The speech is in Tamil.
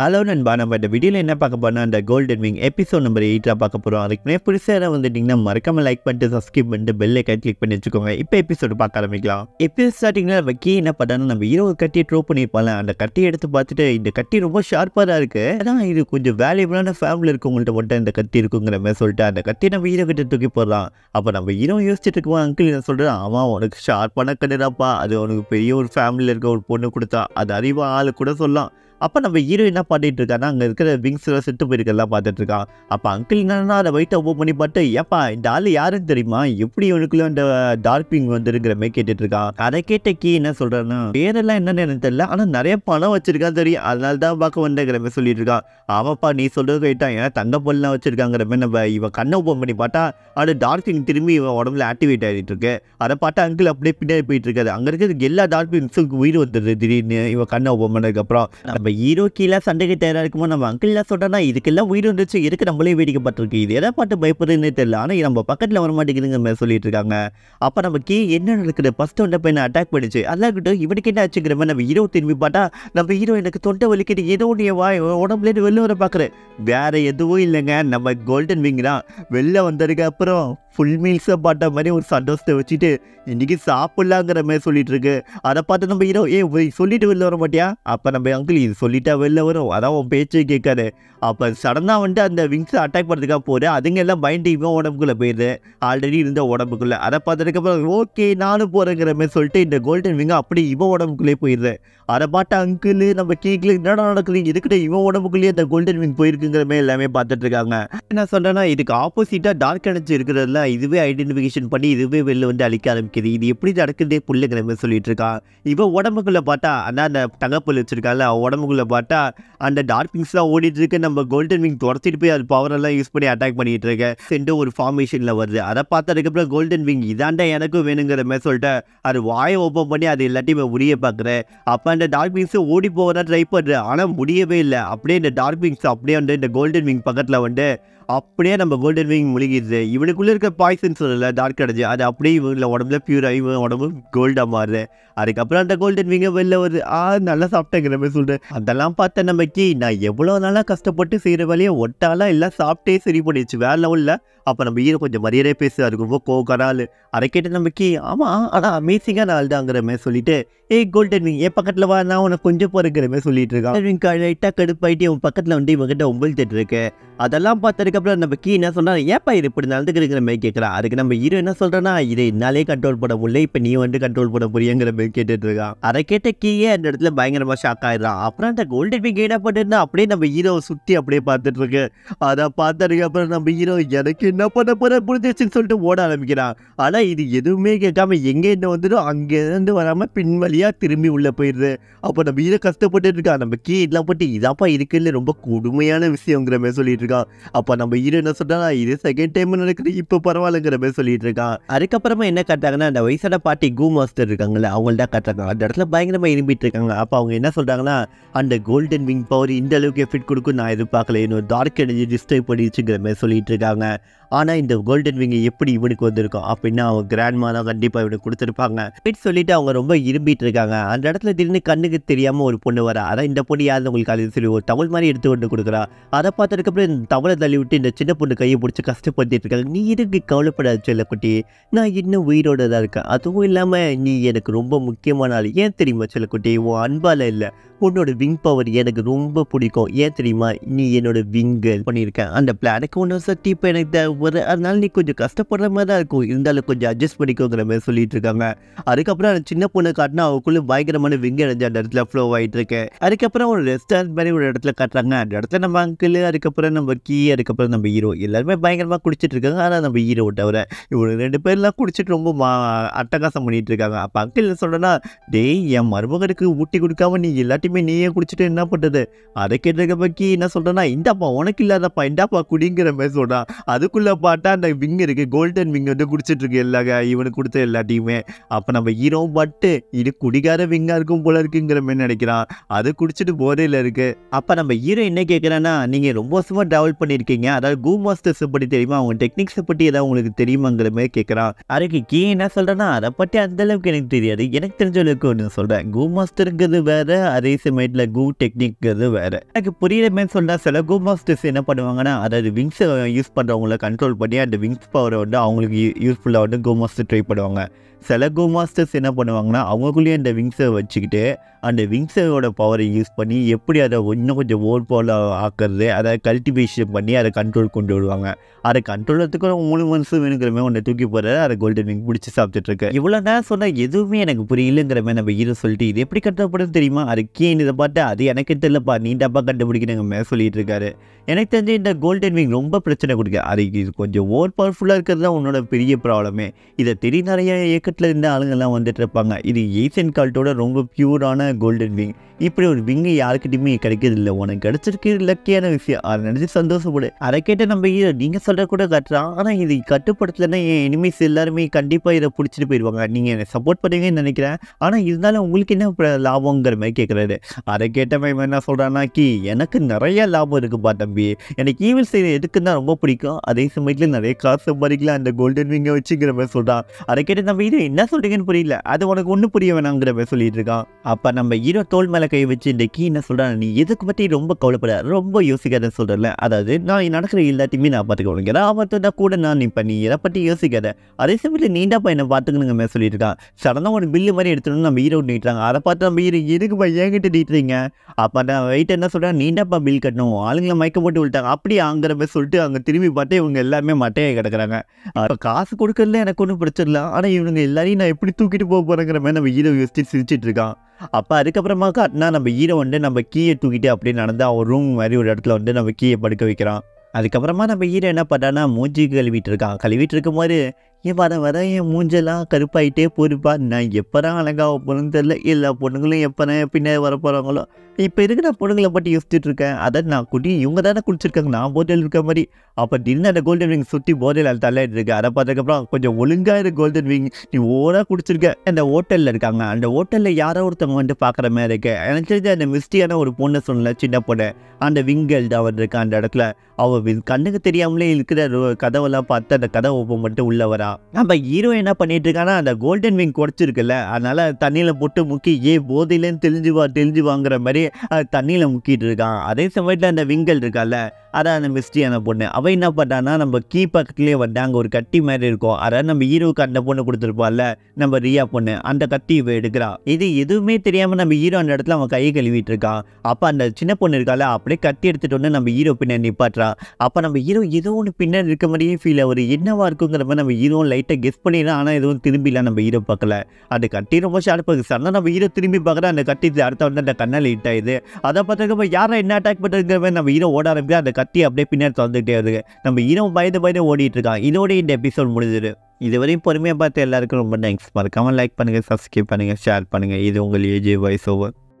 ஹலோ நண்பா நம்ம இந்த வீடியோவில் என்ன பார்க்க போனால் அந்த கோல்டன் விங் எபிசோட் நம்பர் எயிட்டாக பார்க்க போகிறோம் அதுக்குமே புதுசாக யாராவது வந்துட்டிங்கன்னா மறக்காம லைக் பண்ணிட்டு சப்ஸ்கிரைப் பண்ணிட்டு பெல்லை கை கிளிக் பண்ணி வச்சுக்கோங்க இப்போ எபிசோடு பார்க்க ஆரம்பிக்கலாம் எபிசோட் நம்ம கீ என்ன பண்ணாலும் நம்ம ஹீரோ கட்டியை ட்ரோ பண்ணியிருப்பாங்க அந்த கட்டியை எடுத்து பார்த்துட்டு இந்த கட்டி ரொம்ப ஷார்ப்பாக தான் இருக்குது அதான் இது கொஞ்சம் வேல்யூபிளான ஃபேமிலி இருக்கவங்கள்ட்ட மட்டும் இந்த கத்தி இருக்குங்கிற மாதிரி சொல்லிட்டு அந்த கத்தியை நம்ம ஹீரோ கிட்ட தூக்கி போடலாம் அப்போ நம்ம ஹீரோ யோசிச்சுட்டு இருக்கோம் அங்கிள் என்ன சொல்கிறேன் ஆமாம் உனக்கு ஷார்ப்பான கட்டுதாப்பா அது உனக்கு பெரிய ஒரு ஃபேமிலியில் இருக்க ஒரு பொண்ணு கொடுத்தா அது அறிவாக ஆள் கூட சொல்லலாம் அப்போ நம்ம ஹீரோ என்ன பாட்டிட்டு இருக்கான்னா அங்கே இருக்கிற விங்ஸில் செட்டு போயிருக்கெல்லாம் பார்த்துட்டு இருக்கான் அப்போ அங்கிள் என்னன்னா அதை வைட்டை ஓப்பன் பண்ணி பார்த்து ஏப்பா இந்த ஆள் யாருன்னு தெரியுமா எப்படி இவனுக்குள்ள அந்த டார்பிங் வந்துருங்கிற மாதிரி கேட்டுட்டு இருக்கான் அதை கேட்ட கீ என்ன சொல்றான்னா பேரெல்லாம் என்னன்னு எனக்கு தெரியல ஆனால் நிறைய பணம் வச்சிருக்கான் தெரியும் அதனால தான் பார்க்க வந்தேங்கிற மாதிரி சொல்லிட்டு இருக்கான் ஆமாப்பா நீ சொல்றது ரைட்டான் ஏன்னா தங்க பொல்லாம் வச்சிருக்காங்கிற மாதிரி நம்ம இவன் கண்ணை ஓப்பன் பண்ணி பார்த்தா அது டார்பிங் திரும்பி இவன் உடம்புல ஆக்டிவேட் ஆகிட்டு இருக்கு அதை பார்த்தா அங்கிள் அப்படியே பின்னாடி போயிட்டு இருக்காது அங்கே இருக்கிறது எல்லா டார்பின்ஸுக்கு உயிர் வந்துடுது திடீர்னு இவன் கண்ணை ஓப்பன் பண்ணதுக்கப்புறம் நம்ம ஹீரோ கீழே சண்டைக்கு தயாராக இருக்குமோ நம்ம அங்கிள்லாம் சொல்கிறனா இதுக்கெல்லாம் உயிர் வந்துச்சு இருக்கு நம்மளே வேடிக்கை இது எதை பாட்டு பயப்படுதுன்னு தெரியல ஆனால் நம்ம பக்கத்தில் வர மாட்டேங்குதுங்க மாதிரி சொல்லிட்டு இருக்காங்க அப்போ நம்ம கே என்ன நடக்குது ஃபஸ்ட்டு வந்த பையன் அட்டாக் பண்ணிச்சு இருக்கட்டும் இவனுக்கு என்ன ஆச்சுங்கிற மாதிரி நம்ம ஹீரோ திரும்பி பார்த்தா நம்ம ஹீரோ எனக்கு தொண்டை வலிக்கிட்டு ஏதோ உடைய வாய் உடம்புலேருந்து வெளில வர பார்க்குறேன் வேறு எதுவும் இல்லைங்க நம்ம கோல்டன் விங் தான் வெளில வந்ததுக்கு அப்புறம் ஃபுல் மீல்ஸை பாட்ட மாதிரி ஒரு சந்தோஷத்தை வச்சுட்டு இன்றைக்கி சாப்பிட்லாங்கிற மாதிரி சொல்லிட்டு இருக்கு அதை பார்த்து நம்ம ஹீரோ ஏ சொல்லிட்டு வெளில வர மாட்டியா அப்போ நம்ம அங்கிள் இது சொல்லிட்டா வெளில வரும் அதான் உன் பேச்சே கேட்காது அப்போ சடனாக வந்துட்டு அந்த விங்ஸை அட்டாக் பண்ணுறதுக்காக போகிற அதுங்க எல்லாம் பயந்துமே உடம்புக்குள்ளே போயிடுது ஆல்ரெடி இருந்த உடம்புக்குள்ளே அதை பார்த்ததுக்கப்புறம் ஓகே நானும் போகிறேங்கிற மாதிரி சொல்லிட்டு இந்த கோல்டன் விங்கை அப்படி இவன் உடம்புக்குள்ளே போயிடுது அதை பார்த்து அங்கிள் நம்ம கேக்கில் என்னடா நடக்குது எதுக்கிட்ட இவன் உடம்புக்குள்ளேயே அந்த கோல்டன் விங் போயிருக்குங்கிற மாதிரி எல்லாமே பார்த்துட்டு இருக்காங்க என்ன சொல்கிறேன்னா இதுக்கு ஆப்போசிட்டாக டார்க் எனர்ஜி இருக்கிறதுல ஆனால் இதுவே ஐடென்டிஃபிகேஷன் பண்ணி இதுவே வெளில வந்து அழிக்க ஆரம்பிக்குது இது எப்படி நடக்குதே பிள்ளைங்க நம்ம சொல்லிட்டு இருக்கா இவன் உடம்புக்குள்ளே பார்த்தா அண்ணா அந்த தங்கப்புல் வச்சிருக்காங்கல்ல உடம்புக்குள்ளே பார்த்தா அந்த டார்பிங்ஸ்லாம் ஓடிட்டு இருக்கு நம்ம கோல்டன் விங் துரத்திட்டு போய் அது பவரெல்லாம் யூஸ் பண்ணி அட்டாக் பண்ணிட்டு இருக்க சென்று ஒரு ஃபார்மேஷனில் வருது அதை பார்த்ததுக்கப்புறம் கோல்டன் விங் இதாண்டா எனக்கும் வேணுங்கிற மாதிரி சொல்லிட்டு அது வாயை ஓப்பன் பண்ணி அது எல்லாத்தையுமே உரிய பார்க்குறேன் அப்போ அந்த டார்பிங்ஸ் ஓடி போகிறதா ட்ரை பண்ணுறேன் ஆனால் முடியவே இல்லை அப்படியே இந்த டார்பிங்ஸ் அப்படியே வந்து இந்த கோல்டன் விங் பக்கத்தில் வந்து அப்படியே நம்ம வேர்ல்டு விங் முழுகிடுது இவனுக்குள்ளே இருக்க பாய்சன் சொல்லலை டார்க் அடைஞ்சு அது அப்படியே இவங்கள உடம்புல பியூர் ஆகி உடம்பு கோல்டாக மாறுது அதுக்கப்புறம் அந்த கோல்டன் விங்கை வெளில வருது ஆ நல்லா சாப்பிட்டேங்கிற மாதிரி சொல்கிறேன் அதெல்லாம் பார்த்த நமக்கு நான் எவ்வளோ நாளாக கஷ்டப்பட்டு செய்கிற வேலையை ஒட்டாலாம் எல்லாம் சாப்பிட்டே சரி பண்ணிடுச்சு வேற லெவலில் அப்போ நம்ம ஈரோ கொஞ்சம் மரியாதை பேசு அதுக்கு ரொம்ப கோகரால் அதை கேட்ட நமக்கு ஆமாம் ஆனால் அமேசிங்காக நான் தாங்கிற மாதிரி சொல்லிட்டு ஏய் கோல்டன் விங் என் பக்கத்தில் வா நான் உனக்கு கொஞ்சம் போறேங்கிற மாதிரி சொல்லிட்டு இருக்கான் லைட்டாக கடுப்பாயிட்டு உன் பக்கத்தில் வந்து இவங்ககிட்ட ஒம்பல் தட்டு இருக்கேன் அதெல்லாம் பார்த்ததுக்கப்புறம் நம்ம கீ என்ன சொல்கிறான் ஏப்பா இது இப்படி நடந்துக்கிற மாதிரி கேட்குறான் அதுக்கு நம்ம ஹீரோ என்ன சொல்கிறேன்னா இதை என்னாலே கண்ட்ரோல் பண்ண முடியல இப்போ நீ வந்து கண்ட்ரோல் பண்ண முடியுங்கிற மாதிரி கேட்டுட்டு இருக்கான் அதை கேட்ட கீயே அந்த இடத்துல பயங்கரமாக ஷாக் ஆயிடுறான் அப்புறம் அந்த கோல்டன் பிக் என்ன பண்ணிருந்தா அப்படியே நம்ம ஹீரோவை சுற்றி அப்படியே பார்த்துட்டு இருக்கு அதை பார்த்ததுக்கப்புறம் நம்ம ஹீரோ எனக்கு என்ன பண்ண போகிறேன் புரிஞ்சிச்சுன்னு சொல்லிட்டு ஓட ஆரம்பிக்கிறான் ஆனால் இது எதுவுமே கேட்காம எங்கே என்ன வந்துடும் அங்கேருந்து வராமல் பின்வழியாக திரும்பி உள்ளே போயிடுது அப்போ நம்ம ஹீரோ கஷ்டப்பட்டு இருக்கா நம்ம கீ இதெல்லாம் போட்டு இதாப்பா இருக்குல்ல ரொம்ப கொடுமையான விஷயங்கிற மாதிரி சொல்லிட்டு இருக்கான் அப்போ நம்ம ஹீரோ என்ன சொல்றாங்க இது செகண்ட் டைம் நடக்குது இப்போ பரவாயில்லைங்கிற மாதிரி சொல்லிட்டு இருக்கான் அதுக்கப்புறமா என்ன கட்டாங்கன்னா அந்த வயசான பாட்டி கூ மாஸ்டர் இருக்காங்கல்ல அவங்கள்ட்ட காட்டுறாங்க அந்த இடத்துல பயங்கரமா இரும்பிட்டு இருக்காங்க அப்போ அவங்க என்ன சொல்றாங்கன்னா அந்த கோல்டன் விங் பவர் இந்த அளவுக்கு எஃபெக்ட் கொடுக்கும் நான் எதிர்பார்க்கல இன்னொரு டார்க் எனர்ஜி டிஸ்டர்ப் பண்ணிடுச்சுங்கிற மாதிரி சொல்லிட்டு இருக்காங்க ஆனால் இந்த கோல்டன் விங் எப்படி இவனுக்கு வந்திருக்கும் அப்படின்னா அவங்க கிராண்ட் தான் கண்டிப்பாக இவனுக்கு கொடுத்துருப்பாங்க அப்படின்னு சொல்லிட்டு அவங்க ரொம்ப இரும்பிட்டு இருக்காங்க அந்த இடத்துல திடீர்னு கண்ணுக்கு தெரியாமல் ஒரு பொண்ணு வரா அதான் இந்த பொண்ணு யாரு உங்களுக்கு அது சொல்லி ஒரு தவள் மாதிரி எடுத்து கொண்டு கொடுக்குறா அதை பார்த்ததுக்கப்புறம் இந்த தவளை தள்ளி விட்டு இந்த சின்ன பொண்ணு கையை பிடிச்சி கஷ்டப்படுத்திட்டு இருக்காங்க நீ இதுக்கு கவலைப்படாது சொல்ல குட்டி நான் இன்னும் உயிரோடு தான் இருக்கேன் அதுவும் இல்லாமல் நீ எனக்கு ரொம்ப முக்கியமான ஆள் ஏன் தெரியுமா சொல்ல குட்டி உன் அன்பால் இல்லை பொண்ணோட விங் பவர் எனக்கு ரொம்ப பிடிக்கும் ஏன் தெரியுமா நீ என்னோட விங்கல் பண்ணியிருக்க அந்த பிளானுக்கு ஒன்றும் சக்தி இப்போ எனக்கு தேவைப்படுது அதனால நீ கொஞ்சம் கஷ்டப்படுற மாதிரி தான் இருக்கும் இருந்தாலும் கொஞ்சம் அட்ஜஸ்ட் பண்ணிக்கோங்கிற மாதிரி சொல்லிட்டு இருக்காங்க அதுக்கப்புறம் அந்த சின்ன பொண்ணை காட்டினா அவளுக்குள்ள பயங்கரமான விங் அடைஞ்ச அந்த இடத்துல ஃப்ளோ ஆகிட்டு இருக்கு அதுக்கப்புறம் ஒரு ரெஸ்டாரண்ட் மாதிரி ஒரு இடத்துல காட்டுறாங்க அந்த இடத்துல நம்ம அங்கிள் அதுக்கப்புறம் நம்ம கீ அதுக்கப்புறம் நம்ம ஹீரோ எல்லாருமே பயங்கரமாக குடிச்சிட்டு இருக்காங்க ஆனால் நம்ம ஹீரோ தவிர இவங்க ரெண்டு பேர்லாம் குடிச்சிட்டு ரொம்ப மா அட்டகாசம் பண்ணிட்டு இருக்காங்க அப்போ அங்கிள் சொல்கிறேன்னா டேய் என் மருமகனுக்கு ஊட்டி கொடுக்காம நீ எல்லாத்தையும் எல்லாத்தையுமே நீயே குடிச்சிட்டு என்ன பண்றது அதை கேட்டதுக்கு பக்கி என்ன சொல்றேன்னா இந்தாப்பா உனக்கு இல்லாதப்பா இந்தாப்பா குடிங்கிற மாதிரி சொல்கிறான் அதுக்குள்ள பாட்டா அந்த விங் இருக்கு கோல்டன் விங் வந்து குடிச்சிட்டு இருக்கு எல்லாக இவனுக்கு கொடுத்த எல்லாத்தையுமே அப்ப நம்ம ஹீரோ பட்டு இது குடிகார விங்காக இருக்கும் போல இருக்குங்கிற மாதிரி நினைக்கிறான் அது குடிச்சிட்டு போதையில் இருக்கு அப்ப நம்ம ஹீரோ என்ன கேட்குறேன்னா நீங்க ரொம்ப சும்மா ட்ராவல் பண்ணிருக்கீங்க அதாவது கூ மாஸ்டர்ஸ் பத்தி தெரியுமா அவங்க டெக்னிக்ஸை பற்றி ஏதாவது உங்களுக்கு தெரியுமாங்கிற மாதிரி கேட்குறான் அதுக்கு கீ என்ன சொல்றேன்னா அதை பத்தி அந்த அளவுக்கு எனக்கு தெரியாது எனக்கு தெரிஞ்ச அளவுக்கு ஒன்று சொல்றேன் கூ மாஸ்டருங்கிறது வேற அதே சிமெண்ட்ல கூ டெக்னிக்ங்கிறது வேற எனக்கு புரியுற மாதிரி சொன்னால் சில கூ மாஸ்டர்ஸ் என்ன பண்ணுவாங்கன்னா அதாவது விங்ஸை யூஸ் பண்ணுறவங்கள கண்ட்ரோல் பண்ணி அந்த விங்ஸ் பவரை வந்து அவங்களுக்கு யூஸ்ஃபுல்லாக வந்து கோ மாஸ்டர் ட்ரை பண்ணுவாங்க சில கோ மாஸ்டர்ஸ் என்ன பண்ணுவாங்கன்னா அவங்களுக்குள்ளேயே அந்த விங்ஸை வச்சுக்கிட்டு அந்த விங்ஸோட பவரை யூஸ் பண்ணி எப்படி அதை இன்னும் கொஞ்சம் ஓர் போல் ஆக்கிறது அதை கல்டிவேஷன் பண்ணி அதை கண்ட்ரோல் கொண்டு விடுவாங்க அதை கண்ட்ரோலத்துக்கு மூணு மூணு வேணுங்கிற மாதிரி உன்னை தூக்கி போடுறது அதை கோல்டன் விங் பிடிச்சி சாப்பிட்டுட்ருக்கு இவ்வளோ நேரம் சொன்னால் எதுவுமே எனக்கு மாதிரி நம்ம ஈரோ சொல்லிட்டு இது எப்படி கட்டப்படுதுன்னு தெரியுமா அது கீன் இதை பார்த்து அது எனக்கு தெரியலப்பா நீண்டாப்பா கண்டுபிடிக்கணுங்க மேலே சொல்லிட்டு இருக்காரு எனக்கு தெரிஞ்சு இந்த கோல்டன் விங் ரொம்ப பிரச்சனை கொடுக்கு அது இது கொஞ்சம் ஓவர் பவர்ஃபுல்லாக இருக்கிறது தான் உன்னோட பெரிய ப்ராப்ளமே இதை தெரிய நிறைய இயக்கத்தில் இருந்த ஆளுங்கள்லாம் வந்துட்டு இருப்பாங்க இது ஏசியன் கால்ட்டோட ரொம்ப பியூரான அழகான கோல்டன் விங் இப்படி ஒரு விங்கு யாருக்கிட்டையுமே கிடைக்கிறது இல்லை உனக்கு கிடைச்சிருக்கு லக்கியான விஷயம் அதை நினச்சி சந்தோஷப்படு அதை கேட்ட நம்ம இதை நீங்கள் சொல்கிற கூட கட்டுறான் ஆனால் இது கட்டுப்படுத்தலைன்னா என் எனிமீஸ் எல்லாருமே கண்டிப்பாக இதை பிடிச்சிட்டு போயிடுவாங்க நீங்கள் என்னை சப்போர்ட் பண்ணுவீங்கன்னு நினைக்கிறேன் ஆனால் இருந்தாலும் உங்களுக்கு என்ன லாபங்கிற மாதிரி கேட்குறாரு அதை கேட்ட மாதிரி என்ன சொல்கிறான்னா கி எனக்கு நிறைய லாபம் இருக்குப்பா தம்பி எனக்கு ஈவில் செய்ய எதுக்குன்னு ரொம்ப பிடிக்கும் அதே சமயத்தில் நிறைய காசு சம்பாதிக்கலாம் அந்த கோல்டன் விங்கை வச்சுங்கிற மாதிரி சொல்கிறான் அதை கேட்ட நம்ம இது என்ன சொல்கிறீங்கன்னு புரியல அது உனக்கு ஒன்றும் புரிய வேணாங்கிற மாதிரி சொல்லிட்டு இருக்கான் அப்போ நம்ம ஹீரோ தோல் மேலே கை வச்சு டெக்கி என்ன சொல்கிறாங்க நீ எதுக்கு பற்றி ரொம்ப கவலைப்பட ரொம்ப யோசிக்காதன்னு சொல்கிறல அதாவது நான் நடக்கிற எல்லாத்தையுமே நான் பார்த்துக்கணும் ஆபத்தோட கூட நான் நீ நீ எதை பற்றி யோசிக்காத அதே சமயத்தில் நீண்டாப்பா என்னை பார்த்துக்கணுங்க மேலே சொல்லிட்டு இருக்கான் சடனாக ஒரு பில்லு மாதிரி எடுத்துடணும் நம்ம ஹீரோ நீட்டுறாங்க அதை பார்த்து நம்ம ஹீரோ போய் ஏங்கிட்டு நீட்டுறீங்க அப்போ நான் வெயிட் என்ன சொல்கிறேன் நீண்டாப்பா பில் கட்டணும் ஆளுங்களை மயக்க போட்டு விட்டாங்க அப்படி ஆங்கிற மாதிரி சொல்லிட்டு அங்கே திரும்பி பார்த்து இவங்க எல்லாமே மட்டையை கிடக்குறாங்க இப்போ காசு கொடுக்கறதுல எனக்கு ஒன்றும் பிரச்சனை இல்லை ஆனால் இவங்க எல்லாரையும் நான் எப்படி தூக்கிட்டு போக போகிறேங்கிற மாதிரி நம்ம ஹீரோ யோசிச்சு சிரிச்சிட்டு இருக்கான் அப்போ அதுக்கப்புறமாக்கா காட்டினா நம்ம ஈரோ வந்து நம்ம கீயை தூக்கிட்டு அப்படியே நடந்து அவன் ரூம் மாதிரி ஒரு இடத்துல வந்து நம்ம கீயை படுக்க வைக்கிறான் அதுக்கப்புறமா நம்ம ஈரோ என்ன பண்ணுறான்னா மூஞ்சி கழுவிட்டு இருக்கான் கழுவிட்டு என் வர வர என் மூஞ்செல்லாம் கருப்பாயிட்டே போயிருப்பா நான் எப்போதான் அழகாக போகணும்னு தெரில எல்லா பொண்ணுங்களும் எப்போதான் பின்னாடி வர போகிறாங்களோ இப்போ இருக்கிற பொண்ணுங்களை பற்றி யோசிச்சுட்டு இருக்கேன் அதை நான் குடி இவங்க தானே குளிச்சிருக்காங்க நான் போட்டில் இருக்க மாதிரி அப்போ திடீர்னு அந்த கோல்டன் விங் சுற்றி போதையில் அது தள்ளிட்டு இருக்கு அதை பார்த்ததுக்கப்புறம் கொஞ்சம் ஒழுங்காக இருக்கு கோல்டன் விங் நீ ஓராக குடிச்சிருக்க அந்த ஹோட்டலில் இருக்காங்க அந்த ஹோட்டலில் யாரோ ஒருத்தவங்க வந்து பார்க்குற மாதிரி இருக்கு எனக்கு தெரிஞ்ச அந்த மிஸ்டியான ஒரு பொண்ணை சொன்னல சின்ன பொண்ணு அந்த விங்கல் அவர் இருக்கா அந்த இடத்துல அவள் கண்ணுக்கு தெரியாமலே இருக்கிற கதவெல்லாம் பார்த்து அந்த கதை ஓப்பன் மட்டும் உள்ளே வரா தான் நம்ம ஹீரோ என்ன பண்ணிட்டு இருக்கானா அந்த கோல்டன் விங் குறைச்சிருக்குல்ல அதனால தண்ணியில போட்டு முக்கி ஏ போதிலேன்னு தெரிஞ்சு வா தெரிஞ்சு வாங்குற மாதிரி தண்ணியில முக்கிட்டு இருக்கான் அதே சமயத்துல அந்த விங்கல் இருக்கால அதான் அந்த மிஸ்ட்ரி அந்த பொண்ணு அவள் என்ன பண்ணான்னா நம்ம கீ பக்கத்துலேயே வந்து அங்கே ஒரு கட்டி மாதிரி இருக்கும் அதாவது நம்ம ஹீரோவுக்கு அந்த பொண்ணு கொடுத்துருப்பால நம்ம ரியா பொண்ணு அந்த கட்டி இவ எடுக்கிறா இது எதுவுமே தெரியாமல் நம்ம ஹீரோ அந்த இடத்துல அவன் கை கழுவிட்டு இருக்கான் அப்போ அந்த சின்ன பொண்ணு இருக்கால அப்படியே கட்டி எடுத்துகிட்டு வந்து நம்ம ஹீரோ பின்னர் நிப்பாட்டுறா அப்போ நம்ம ஹீரோ ஏதோ ஒன்று பின்னாடி இருக்க மாதிரியே ஃபீல் ஆகுது என்னவா இருக்குங்கிற மாதிரி நம்ம ஹீரோ லைட்டாக கெஸ் பண்ணிடலாம் ஆனால் எதுவும் திரும்பிலாம் நம்ம ஹீரோ பார்க்கல அந்த கட்டி ரொம்ப ஷார்ட் இருக்குது சார் நம்ம ஹீரோ திரும்பி பார்க்குறா அந்த கட்டி அடுத்த வந்து அந்த கண்ணால் ஹிட் ஆயிடுது அதை பார்த்ததுக்கப்புறம் யாரை என்ன அட்டாக் பண்ணுறதுங்கிற மாதிரி நம்ம ஹீரோ ஓட ஆரம்பிக்க அந்த கத்தி அப்படியே பின்னாடி திறந்துக்கிட்டே வருது நம்ம ஹீரோ பயந்து பயந்து ஓடிட்டு இருக்கான் இதோட இந்த எபிசோட் முடிஞ்சிடு இதுவரையும் பொறுமையாக பார்த்து எல்லாருக்கும் ரொம்ப தேங்க்ஸ் மறக்காமல் லைக் பண்ணுங்கள் சப்ஸ்கிரைப் பண்ணுங்கள் ஷேர் பண்ணுங்கள் இது உங்கள் ஏஜி வாய்ஸ் ஓவர்